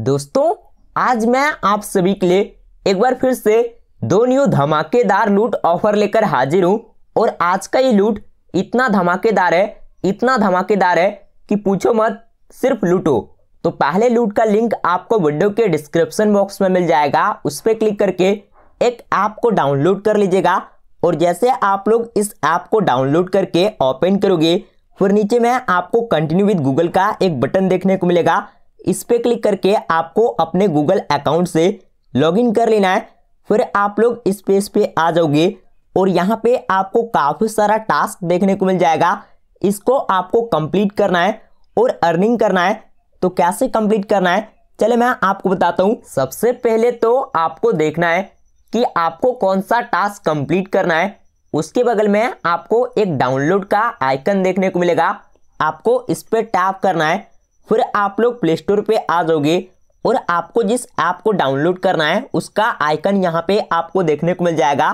दोस्तों आज मैं आप सभी के लिए एक बार फिर से दो न्यू धमाकेदार लूट ऑफर लेकर हाजिर हूँ और आज का ये लूट इतना धमाकेदार है इतना धमाकेदार है कि पूछो मत सिर्फ लूटो तो पहले लूट का लिंक आपको वीडियो के डिस्क्रिप्शन बॉक्स में मिल जाएगा उस पर क्लिक करके एक ऐप को डाउनलोड कर लीजिएगा और जैसे आप लोग इस ऐप को डाउनलोड करके ओपन करोगे फिर नीचे में आपको कंटिन्यू विद गूगल का एक बटन देखने को मिलेगा इस पर क्लिक करके आपको अपने गूगल अकाउंट से लॉगिन कर लेना है फिर आप लोग इस पेज पे आ जाओगे और यहाँ पे आपको काफ़ी सारा टास्क देखने को मिल जाएगा इसको आपको कंप्लीट करना है और अर्निंग करना है तो कैसे कंप्लीट करना है चले मैं आपको बताता हूँ सबसे पहले तो आपको देखना है कि आपको कौन सा टास्क कंप्लीट करना है उसके बगल में आपको एक डाउनलोड का आइकन देखने को मिलेगा आपको इस पर टैप करना है फिर आप लोग प्ले स्टोर पर आ जाओगे और आपको जिस ऐप को डाउनलोड करना है उसका आइकन यहाँ पे आपको देखने को मिल जाएगा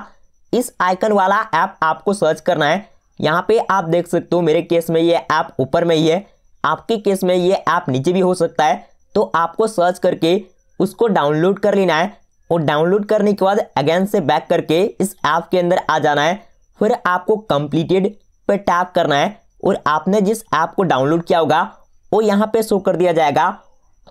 इस आइकन वाला ऐप आप आपको सर्च करना है यहाँ पे आप देख सकते हो मेरे केस में ये ऐप ऊपर में ही है आपके केस में ये ऐप नीचे भी हो सकता है तो आपको सर्च करके उसको डाउनलोड कर लेना है और डाउनलोड करने के बाद अगेन से बैक करके इस ऐप के अंदर आ जाना है फिर आपको कंप्लीटेड पर टैप करना है और आपने जिस ऐप को डाउनलोड किया होगा वो यहाँ पे शो कर दिया जाएगा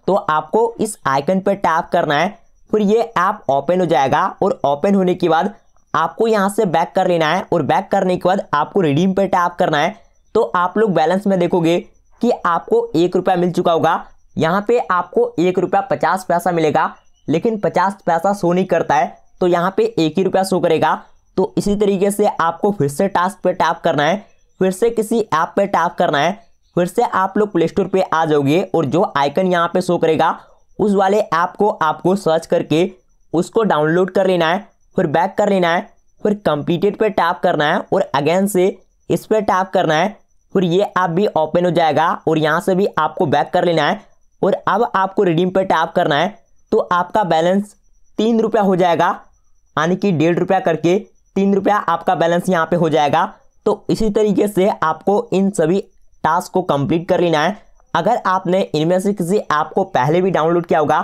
तो आपको इस आइकन पर टैप करना है फिर ये ऐप ओपन हो जाएगा और ओपन होने के बाद आपको यहाँ से बैक कर लेना है और बैक करने के बाद आपको रिडीम पर टैप करना है तो आप लोग बैलेंस में देखोगे कि आपको एक रुपया मिल चुका होगा यहाँ पे आपको एक रुपया पचास पैसा मिलेगा लेकिन पचास पैसा शो नहीं करता है तो यहाँ पे एक ही रुपया शो करेगा तो इसी तरीके से आपको फिर से टास्क पे टैप करना है फिर से किसी ऐप पे टैप करना है फिर से आप लोग प्ले स्टोर पर आ जाओगे और जो आइकन यहाँ पे शो करेगा उस वाले ऐप को आपको सर्च करके उसको डाउनलोड कर लेना है फिर बैक कर लेना है फिर कंप्लीटेड पे टैप करना है और अगेन से इस पर टैप करना है फिर ये ऐप भी ओपन हो जाएगा और यहाँ से भी आपको बैक कर लेना है और अब आपको रिडीम पर टैप करना है तो आपका बैलेंस तीन रुपया हो जाएगा यानी कि डेढ़ रुपया करके तीन रुपया आपका बैलेंस यहाँ पे हो जाएगा तो इसी तरीके से आपको इन सभी टास्क को कंप्लीट कर लेना है अगर आपने इनमें से किसी ऐप को पहले भी डाउनलोड किया होगा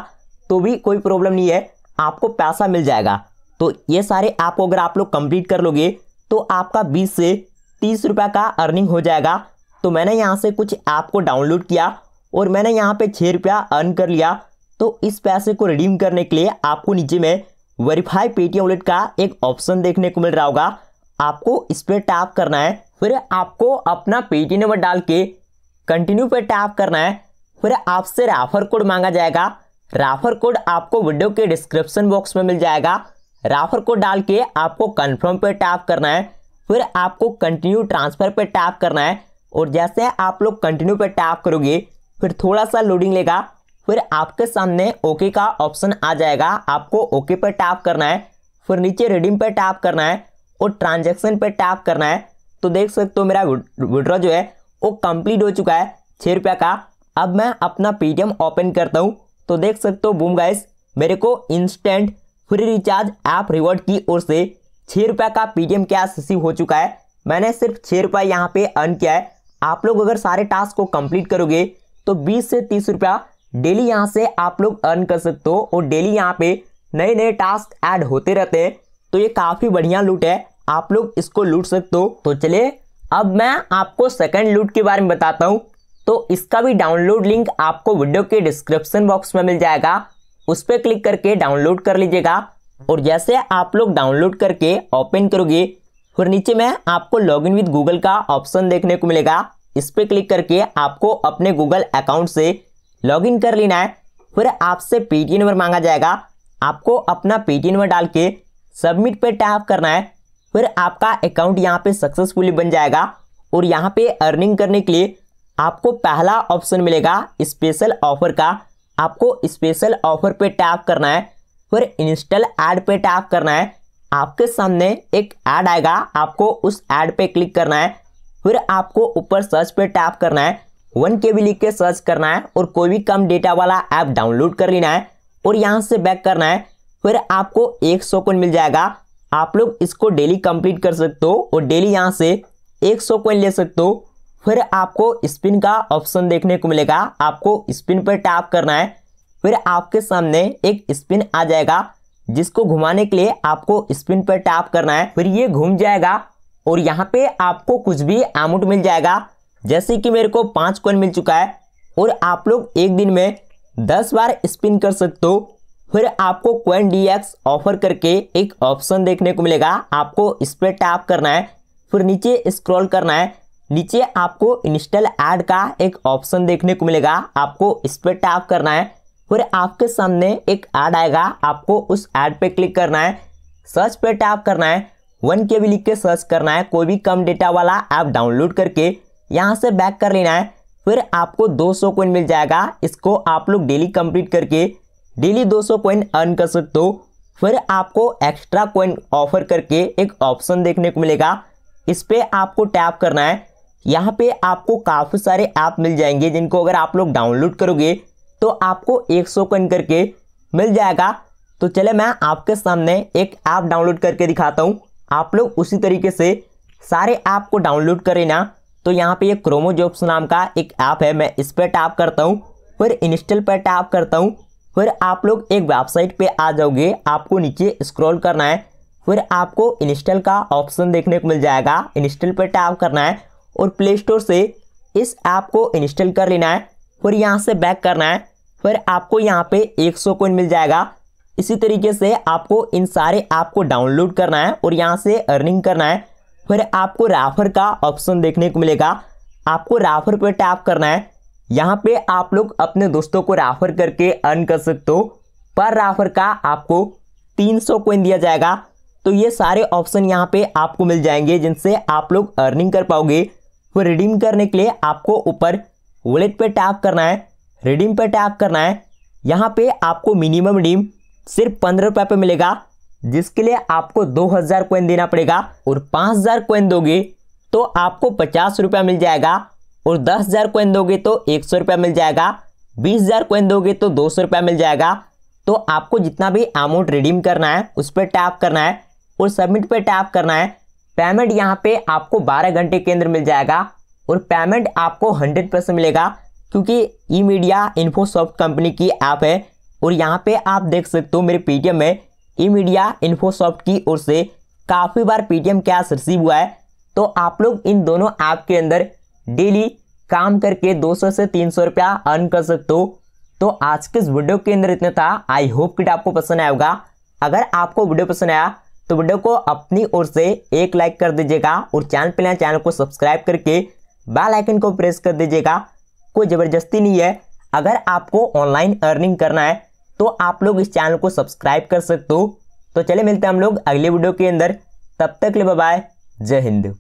तो भी कोई प्रॉब्लम नहीं है आपको पैसा मिल जाएगा तो ये सारे ऐप को अगर आप लोग कंप्लीट कर लोगे तो आपका बीस से तीस रुपये का अर्निंग हो जाएगा तो मैंने यहाँ से कुछ ऐप को डाउनलोड किया और मैंने यहाँ पर छः रुपया अर्न कर लिया तो इस पैसे को रिडीम करने के लिए आपको नीचे में वेरीफाई पेटीएम वॉलेट का एक ऑप्शन देखने को मिल रहा होगा आपको इस पर टैप करना है फिर आपको अपना पेटी नंबर डाल के कंटिन्यू पर टैप करना है फिर आपसे राफर कोड मांगा जाएगा राफर कोड आपको वीडियो के डिस्क्रिप्शन बॉक्स में मिल जाएगा राफर कोड डाल के आपको कन्फर्म पे टैप करना है फिर आपको कंटिन्यू ट्रांसफ़र पर टैप करना है और जैसे आप लोग कंटिन्यू पर टैप करोगे फिर थोड़ा सा लोडिंग लेगा फिर आपके सामने ओके का ऑप्शन आ जाएगा आपको ओके पर टैप करना है फिर नीचे रिडीम पर टैप करना है और ट्रांजेक्शन पर टैप करना है तो देख सकते हो मेरा विड्रॉ जो है वो कंप्लीट हो चुका है छः रुपये का अब मैं अपना पेटीएम ओपन करता हूँ तो देख सकते हो बूम गाइस मेरे को instant free recharge app reward की ओर से छः रुपये का पेटीएम कैश रिसीव हो चुका है मैंने सिर्फ छः रुपये यहाँ पर अर्न किया है आप लोग अगर सारे टास्क को कंप्लीट करोगे तो बीस से तीस रुपया डेली यहाँ से आप लोग अर्न कर सकते हो और डेली यहाँ पे नए नए टास्क ऐड होते रहते हैं तो ये काफ़ी बढ़िया लूट है आप लोग इसको लूट सकते हो तो चलिए अब मैं आपको सेकंड लूट के बारे में बताता हूँ तो इसका भी डाउनलोड लिंक आपको वीडियो के डिस्क्रिप्शन बॉक्स में मिल जाएगा उस पर क्लिक करके डाउनलोड कर लीजिएगा और जैसे आप लोग डाउनलोड करके ओपन करोगे फिर नीचे में आपको लॉगिन विद गूगल का ऑप्शन देखने को मिलेगा इस पर क्लिक करके आपको अपने गूगल अकाउंट से लॉगिन कर लेना है फिर आपसे पेटीएम नंबर मांगा जाएगा आपको अपना पेटीएम नंबर डाल के सबमिट पर टैप करना है फिर आपका अकाउंट यहाँ पे सक्सेसफुली बन जाएगा और यहाँ पे अर्निंग करने के लिए आपको पहला ऑप्शन मिलेगा स्पेशल ऑफर का आपको स्पेशल ऑफर पे टैप करना है फिर इंस्टॉल ऐड पे टैप करना है आपके सामने एक ऐड आएगा आपको उस ऐड पे क्लिक करना है फिर आपको ऊपर सर्च पे टैप करना है वन के भी लिख के सर्च करना है और कोई भी कम डेटा वाला ऐप डाउनलोड कर लेना है और यहाँ से बैक करना है फिर आपको एक सौ मिल जाएगा आप लोग इसको डेली कंप्लीट कर सकते हो और डेली यहाँ से एक सौ कोइन ले सकते हो फिर आपको स्पिन का ऑप्शन देखने को मिलेगा आपको स्पिन पर टैप करना है फिर आपके सामने एक स्पिन आ जाएगा जिसको घुमाने के लिए आपको स्पिन पर टैप करना है फिर ये घूम जाएगा और यहाँ पे आपको कुछ भी अमाउंट मिल जाएगा जैसे कि मेरे को पाँच कोइन मिल चुका है और आप लोग एक दिन में दस बार स्पिन कर सकते हो फिर आपको क्वेंट डी ऑफर करके एक ऑप्शन देखने को मिलेगा आपको इस पर टैप करना है फिर नीचे स्क्रॉल करना है नीचे आपको इंस्टॉल ऐड का एक ऑप्शन देखने को मिलेगा आपको इस पर टैप करना है फिर आपके सामने एक ऐड आएगा आपको उस ऐड पे क्लिक करना है सर्च पे टैप करना है वन के भी लिख के सर्च करना है कोई भी कम डेटा वाला ऐप डाउनलोड करके यहाँ से बैक कर लेना है फिर आपको 200 सौ मिल जाएगा इसको आप लोग डेली कंप्लीट करके डेली 200 कॉइन अर्न कर सकते हो फिर आपको एक्स्ट्रा कॉइन ऑफर करके एक ऑप्शन देखने को मिलेगा इस पर आपको टैप करना है यहाँ पे आपको काफ़ी सारे ऐप मिल जाएंगे जिनको अगर आप लोग डाउनलोड करोगे तो आपको 100 कॉइन करके मिल जाएगा तो चले मैं आपके सामने एक ऐप डाउनलोड करके दिखाता हूँ आप लोग उसी तरीके से सारे ऐप को डाउनलोड करें ना तो यहाँ पे ये क्रोमो जॉब्स नाम का एक ऐप है मैं इस पर टैप करता हूँ फिर इंस्टॉल पर टैप करता हूँ फिर आप लोग एक वेबसाइट पे आ जाओगे आपको नीचे स्क्रॉल करना है फिर आपको इंस्टॉल का ऑप्शन देखने को मिल जाएगा इंस्टॉल पर टैप करना है और प्ले स्टोर से इस ऐप को इंस्टॉल कर लेना है फिर यहाँ से बैक करना है फिर आपको यहाँ पे 100 सौ कोइन मिल जाएगा इसी तरीके से आपको इन सारे ऐप को डाउनलोड करना है और यहाँ से अर्निंग करना है फिर आपको राफर का ऑप्शन देखने को मिलेगा आपको राफर पर टैप करना है यहाँ पे आप लोग अपने दोस्तों को राफर करके अर्न कर सकते हो पर राफर का आपको 300 कोइन दिया जाएगा तो ये सारे ऑप्शन यहाँ पे आपको मिल जाएंगे जिनसे आप लोग अर्निंग कर पाओगे वो रिडीम करने के लिए आपको ऊपर वॉलेट पे टैप करना है रिडीम पे टैप करना है यहाँ पे आपको मिनिमम रिडीम सिर्फ पंद्रह रुपये पे मिलेगा जिसके लिए आपको दो हज़ार कोइन देना पड़ेगा और पाँच हज़ार दोगे तो आपको पचास रुपया मिल जाएगा और दस हज़ार कोइन दोगे तो एक सौ रुपया मिल जाएगा बीस हज़ार कोइन दोगे तो दो सौ रुपया मिल जाएगा तो आपको जितना भी अमाउंट रिडीम करना है उस पर टैप करना है और सबमिट पर टैप करना है पेमेंट यहाँ पे आपको बारह घंटे के अंदर मिल जाएगा और पेमेंट आपको हंड्रेड परसेंट मिलेगा क्योंकि ई मीडिया इन्फोसॉफ्ट कंपनी की ऐप है और यहाँ पे आप देख सकते हो मेरे पेटीएम में ई मीडिया इन्फोसॉफ्ट की ओर से काफ़ी बार पेटीएम कैश रिसीव हुआ है तो आप लोग इन दोनों ऐप के अंदर डेली काम करके 200 से 300 रुपया अर्न कर सकते हो तो आज के इस वीडियो के अंदर इतना था आई होप कि आपको पसंद आया होगा अगर आपको वीडियो पसंद आया तो वीडियो को अपनी ओर से एक लाइक कर दीजिएगा और चैनल पर चैनल को सब्सक्राइब करके बेल आइकन को प्रेस कर दीजिएगा कोई ज़बरदस्ती नहीं है अगर आपको ऑनलाइन अर्निंग करना है तो आप लोग इस चैनल को सब्सक्राइब कर सकते हो तो चले मिलते हैं हम लोग अगले वीडियो के अंदर तब तक ले बाय जय हिंद